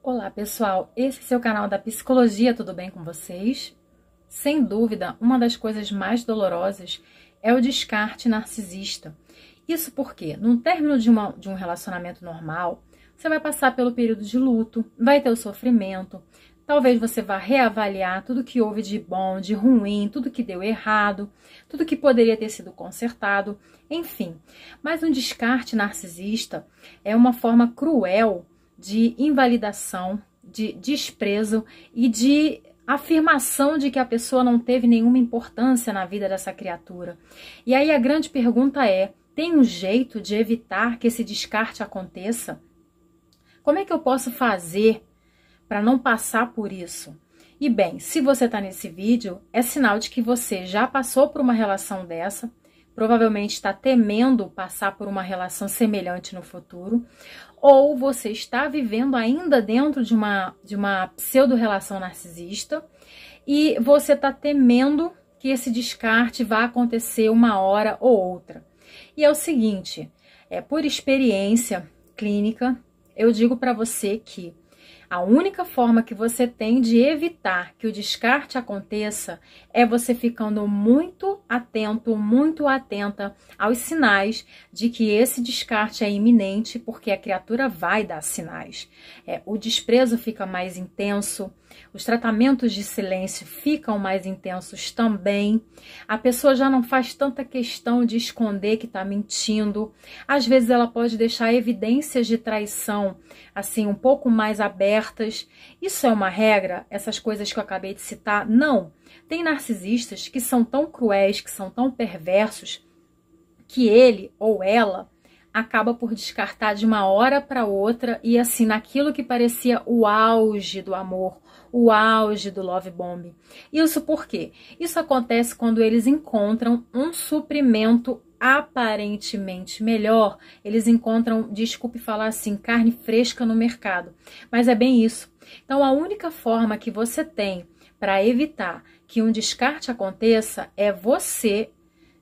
Olá, pessoal. Esse é seu canal da Psicologia, tudo bem com vocês? Sem dúvida, uma das coisas mais dolorosas é o descarte narcisista. Isso porque, no término de, uma, de um relacionamento normal, você vai passar pelo período de luto, vai ter o sofrimento, talvez você vá reavaliar tudo que houve de bom, de ruim, tudo que deu errado, tudo que poderia ter sido consertado, enfim. Mas um descarte narcisista é uma forma cruel de invalidação, de desprezo e de afirmação de que a pessoa não teve nenhuma importância na vida dessa criatura. E aí a grande pergunta é: tem um jeito de evitar que esse descarte aconteça? Como é que eu posso fazer para não passar por isso? E bem, se você está nesse vídeo, é sinal de que você já passou por uma relação dessa, provavelmente está temendo passar por uma relação semelhante no futuro, ou você está vivendo ainda dentro de uma, de uma pseudo-relação narcisista e você está temendo que esse descarte vá acontecer uma hora ou outra. E é o seguinte, é por experiência clínica, eu digo para você que a única forma que você tem de evitar que o descarte aconteça é você ficando muito atento, muito atenta aos sinais de que esse descarte é iminente, porque a criatura vai dar sinais. É, o desprezo fica mais intenso, os tratamentos de silêncio ficam mais intensos também. A pessoa já não faz tanta questão de esconder que está mentindo. Às vezes ela pode deixar evidências de traição, assim, um pouco mais abertas certas. Isso é uma regra? Essas coisas que eu acabei de citar? Não. Tem narcisistas que são tão cruéis, que são tão perversos, que ele ou ela acaba por descartar de uma hora para outra e assim naquilo que parecia o auge do amor, o auge do love bomb. Isso por quê? Isso acontece quando eles encontram um suprimento aparentemente melhor, eles encontram, desculpe falar assim, carne fresca no mercado. Mas é bem isso. Então, a única forma que você tem para evitar que um descarte aconteça é você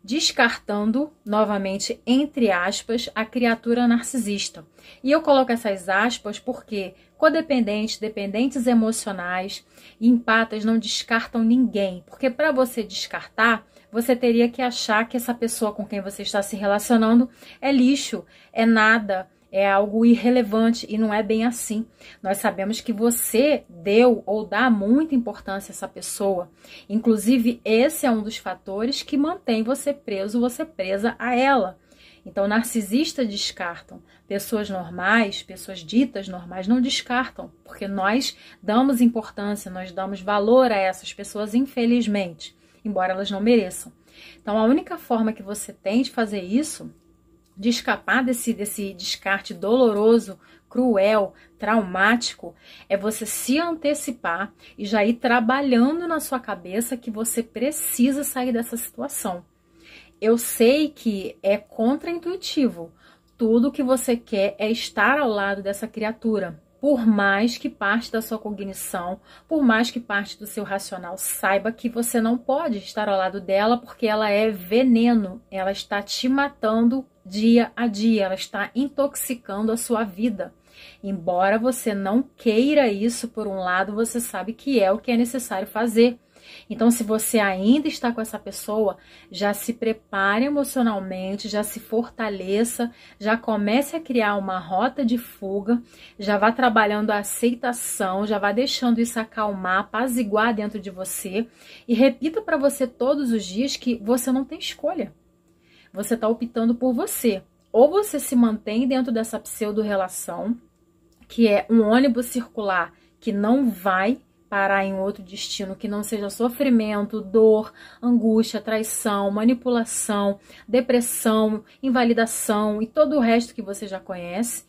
descartando, novamente, entre aspas, a criatura narcisista. E eu coloco essas aspas porque codependentes, dependentes emocionais e empatas não descartam ninguém, porque para você descartar, você teria que achar que essa pessoa com quem você está se relacionando é lixo, é nada, é algo irrelevante e não é bem assim. Nós sabemos que você deu ou dá muita importância a essa pessoa. Inclusive, esse é um dos fatores que mantém você preso, você presa a ela. Então, narcisistas descartam. Pessoas normais, pessoas ditas normais, não descartam, porque nós damos importância, nós damos valor a essas pessoas, infelizmente embora elas não mereçam. Então, a única forma que você tem de fazer isso, de escapar desse, desse descarte doloroso, cruel, traumático, é você se antecipar e já ir trabalhando na sua cabeça que você precisa sair dessa situação. Eu sei que é contraintuitivo. Tudo que você quer é estar ao lado dessa criatura, por mais que parte da sua cognição, por mais que parte do seu racional saiba que você não pode estar ao lado dela porque ela é veneno, ela está te matando dia a dia, ela está intoxicando a sua vida. Embora você não queira isso, por um lado, você sabe que é o que é necessário fazer. Então, se você ainda está com essa pessoa, já se prepare emocionalmente, já se fortaleça, já comece a criar uma rota de fuga, já vá trabalhando a aceitação, já vá deixando isso acalmar, apaziguar dentro de você e repita para você todos os dias que você não tem escolha. Você está optando por você. Ou você se mantém dentro dessa pseudo-relação, que é um ônibus circular que não vai parar em outro destino que não seja sofrimento, dor, angústia, traição, manipulação, depressão, invalidação e todo o resto que você já conhece.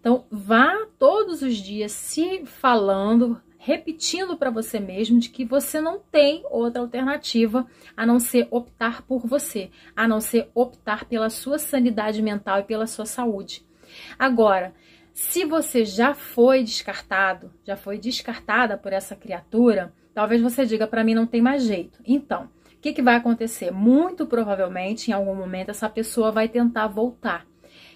Então, vá todos os dias se falando, repetindo para você mesmo de que você não tem outra alternativa a não ser optar por você, a não ser optar pela sua sanidade mental e pela sua saúde. Agora, se você já foi descartado, já foi descartada por essa criatura, talvez você diga para mim não tem mais jeito. Então, o que, que vai acontecer? Muito provavelmente, em algum momento, essa pessoa vai tentar voltar.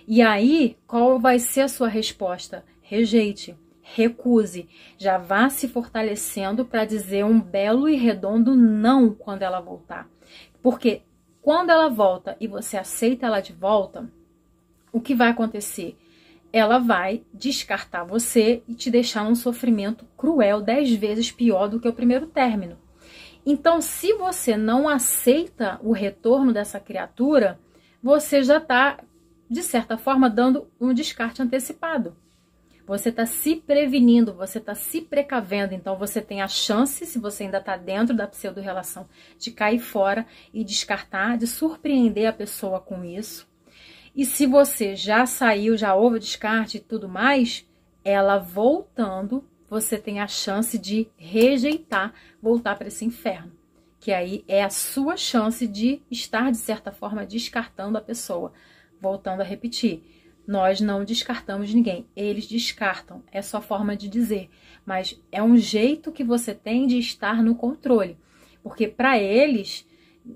E aí, qual vai ser a sua resposta? Rejeite, recuse. Já vá se fortalecendo para dizer um belo e redondo não quando ela voltar. Porque quando ela volta e você aceita ela de volta, o que vai acontecer? ela vai descartar você e te deixar num sofrimento cruel, dez vezes pior do que o primeiro término. Então, se você não aceita o retorno dessa criatura, você já está, de certa forma, dando um descarte antecipado. Você está se prevenindo, você está se precavendo. Então, você tem a chance, se você ainda está dentro da pseudo-relação, de cair fora e descartar, de surpreender a pessoa com isso. E se você já saiu, já houve descarte e tudo mais, ela voltando, você tem a chance de rejeitar, voltar para esse inferno. Que aí é a sua chance de estar, de certa forma, descartando a pessoa. Voltando a repetir, nós não descartamos ninguém, eles descartam, é só forma de dizer. Mas é um jeito que você tem de estar no controle. Porque para eles,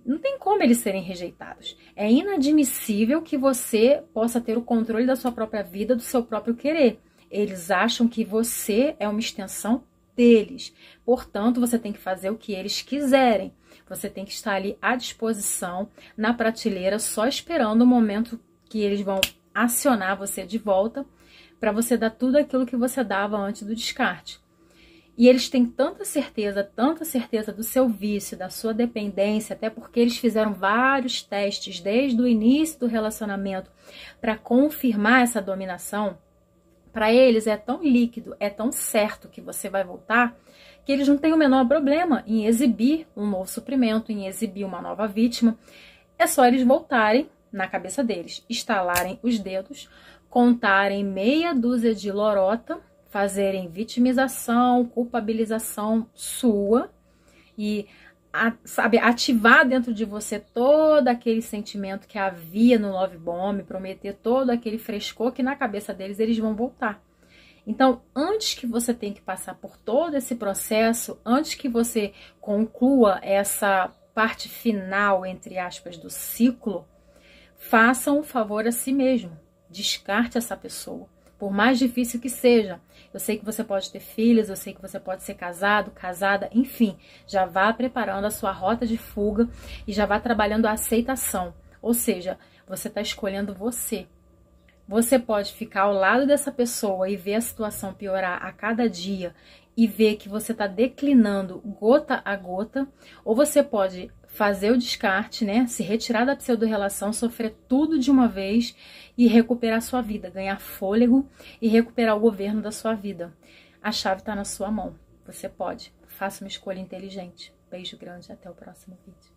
não tem como eles serem rejeitados. É inadmissível que você possa ter o controle da sua própria vida, do seu próprio querer. Eles acham que você é uma extensão deles. Portanto, você tem que fazer o que eles quiserem. Você tem que estar ali à disposição, na prateleira, só esperando o momento que eles vão acionar você de volta para você dar tudo aquilo que você dava antes do descarte. E eles têm tanta certeza, tanta certeza do seu vício, da sua dependência, até porque eles fizeram vários testes desde o início do relacionamento para confirmar essa dominação. Para eles é tão líquido, é tão certo que você vai voltar, que eles não têm o menor problema em exibir um novo suprimento, em exibir uma nova vítima. É só eles voltarem na cabeça deles, estalarem os dedos, contarem meia dúzia de lorota fazerem vitimização, culpabilização sua e a, sabe, ativar dentro de você todo aquele sentimento que havia no love bomb, prometer todo aquele frescor que na cabeça deles eles vão voltar. Então, antes que você tenha que passar por todo esse processo, antes que você conclua essa parte final, entre aspas, do ciclo, faça um favor a si mesmo. Descarte essa pessoa por mais difícil que seja. Eu sei que você pode ter filhos, eu sei que você pode ser casado, casada, enfim, já vá preparando a sua rota de fuga e já vá trabalhando a aceitação. Ou seja, você está escolhendo você. Você pode ficar ao lado dessa pessoa e ver a situação piorar a cada dia e ver que você está declinando gota a gota, ou você pode fazer o descarte, né? Se retirar da pseudo-relação, sofrer tudo de uma vez e recuperar sua vida, ganhar fôlego e recuperar o governo da sua vida. A chave está na sua mão. Você pode. Faça uma escolha inteligente. Beijo grande, até o próximo vídeo.